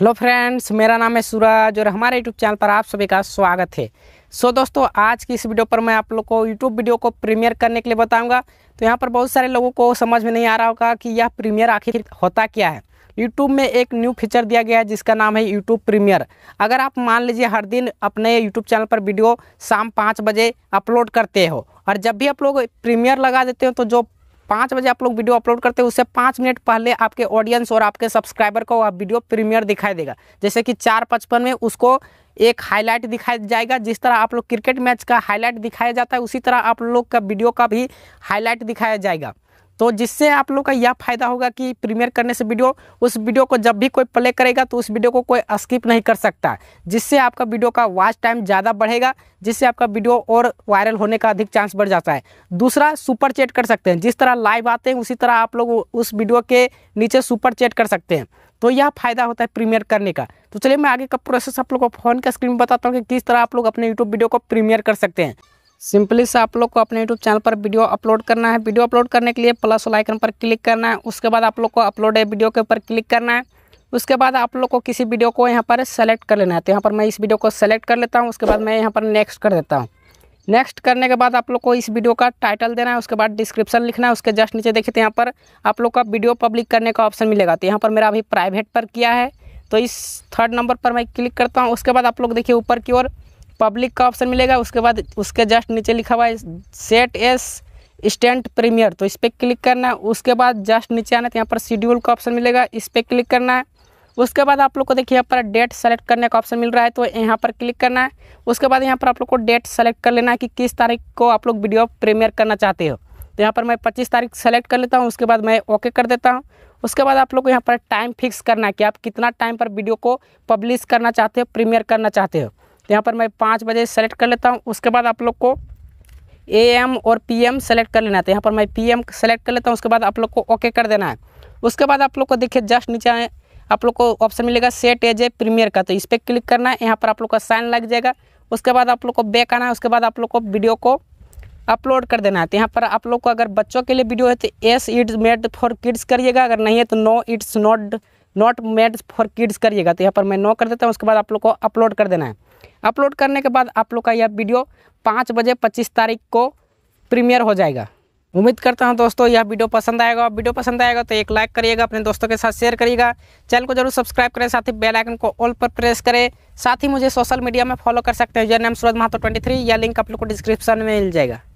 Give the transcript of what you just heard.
hello friends मेरा नाम है सूरज और हमारे यूट्यूब चैनल पर आप सभी का स्वागत है सो so, दोस्तों आज की इस वीडियो पर मैं आप लोग को यूट्यूब वीडियो को प्रीमियर करने के लिए बताऊंगा तो यहाँ पर बहुत सारे लोगों को समझ में नहीं आ रहा होगा कि यह प्रीमियर आखिर होता क्या है यूट्यूब में एक न्यू फीचर दिया गया है जिसका नाम है यूट्यूब प्रीमियर अगर आप मान लीजिए हर दिन अपने यूट्यूब चैनल पर वीडियो शाम पाँच बजे अपलोड करते हो और जब भी आप लोग प्रीमियर लगा देते हो तो जो पाँच बजे आप लोग वीडियो अपलोड करते हैं उससे पाँच मिनट पहले आपके ऑडियंस और आपके सब्सक्राइबर को आप वीडियो प्रीमियर दिखाई देगा जैसे कि चार पचपन में उसको एक हाईलाइट दिखाया जाएगा जिस तरह आप लोग क्रिकेट मैच का हाईलाइट दिखाया जाता है उसी तरह आप लोग का वीडियो का भी हाईलाइट दिखाया जाएगा तो जिससे आप लोग का यह फायदा होगा कि प्रीमियर करने से वीडियो उस वीडियो को जब भी कोई प्ले करेगा तो उस वीडियो को कोई स्किप नहीं कर सकता जिससे आपका वीडियो का वॉच टाइम ज़्यादा बढ़ेगा जिससे आपका वीडियो और वायरल होने का अधिक चांस बढ़ जाता है दूसरा सुपर चैट कर सकते हैं जिस तरह लाइव आते हैं उसी तरह आप लोग उस वीडियो के नीचे सुपर चैट कर सकते हैं तो यह फायदा होता है प्रीमियर करने का तो चलिए मैं आगे का प्रोसेस आप लोग को फोन का स्क्रीन में बताता हूँ कि किस तरह आप लोग अपने यूट्यूब वीडियो को प्रीमियर कर सकते हैं सिंपली से आप लोग को अपने यूट्यूब चैनल पर वीडियो अपलोड करना है वीडियो अपलोड करने के लिए प्लस वाला आइकन पर क्लिक करना है उसके बाद आप लोग को अपलोड है वीडियो के ऊपर क्लिक करना है उसके बाद आप लोग को किसी वीडियो को यहाँ पर सेलेक्ट कर लेना है तो यहाँ पर मैं इस वीडियो को सेलेक्ट कर लेता हूँ उसके बाद मैं यहाँ पर नेक्स्ट कर देता हूँ नेक्स्ट करने के बाद आप लोग को इस वीडियो का टाइटल देना है उसके बाद डिस्क्रिप्शन लिखना है उसके जस्ट नीचे देखिए तो यहाँ पर आप लोग का वीडियो पब्लिक करने का ऑप्शन मिलेगा तो यहाँ पर मेरा अभी प्राइवेट पर किया है तो इस थर्ड नंबर पर मैं क्लिक करता हूँ उसके बाद आप लोग देखिए ऊपर की ओर पब्लिक का ऑप्शन मिलेगा उसके बाद उसके जस्ट नीचे लिखा हुआ है सेट एस स्टेंट प्रीमियर तो इस पर क्लिक करना है उसके बाद जस्ट नीचे आना तो यहाँ पर शेड्यूल का ऑप्शन मिलेगा इस पर क्लिक करना है उसके बाद आप लोग को देखिए यहाँ पर डेट सेलेक्ट करने का ऑप्शन मिल रहा है तो यहाँ पर क्लिक करना है उसके बाद यहाँ पर आप लोग को डेट सेलेक्ट कर लेना है कि किस तारीख को आप लोग वीडियो प्रीमियर करना चाहते हो तो यहाँ पर मैं पच्चीस तारीख सेलेक्ट कर लेता हूँ उसके बाद मैं ओके कर देता हूँ उसके बाद आप लोग को यहाँ पर टाइम फिक्स करना है कि आप कितना टाइम पर वीडियो को पब्लिश करना चाहते हो प्रीमियर करना चाहते हो तो यहाँ पर मैं पाँच बजे सेलेक्ट कर लेता हूँ उसके बाद आप लोग को ए एम और पी एम सेलेक्ट कर लेना है तो यहाँ पर मैं पी एम सेलेक्ट कर लेता हूँ उसके बाद आप लोग को ओके कर देना है उसके बाद आप लोग को देखिए जस्ट नीचे आए आप लोग को ऑप्शन मिलेगा सेट एज ए प्रीमियर का तो इस पर क्लिक करना है यहाँ पर आप लोग का साइन लग जाएगा उसके बाद आप लोग को बैक आना है उसके बाद आप लोग को वीडियो को अपलोड कर देना है तो यहाँ पर आप लोग को अगर बच्चों के लिए वीडियो है तो yes it's made for kids करिएगा अगर नहीं है तो no it's not not made for kids करिएगा तो यहाँ पर मैं नो कर देता हूँ उसके बाद आप लोग को अपलोड कर देना है अपलोड करने के बाद आप लोग का यह वीडियो पाँच बजे पच्चीस तारीख को प्रीमियर हो जाएगा उम्मीद करता हूं दोस्तों यह वीडियो पसंद आएगा और वीडियो पसंद आएगा तो एक लाइक करिएगा अपने दोस्तों के साथ शेयर करिएगा चैनल को जरूर सब्सक्राइब करें साथ ही बेल आइकन को ऑल पर प्रेस करें साथ ही मुझे सोशल मीडिया में फॉलो कर सकते हैं जय नाम सूरज महातो 23 यह लिंक आप लोग को डिस्क्रिप्शन में मिल जाएगा